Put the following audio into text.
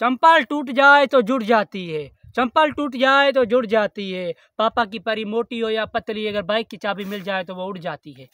चंपल टूट जाए तो जुड़ जाती है चंपल टूट जाए तो जुड़ जाती है पापा की परी मोटी हो या पतली अगर बाइक की चाबी मिल जाए तो वो उड़ जाती है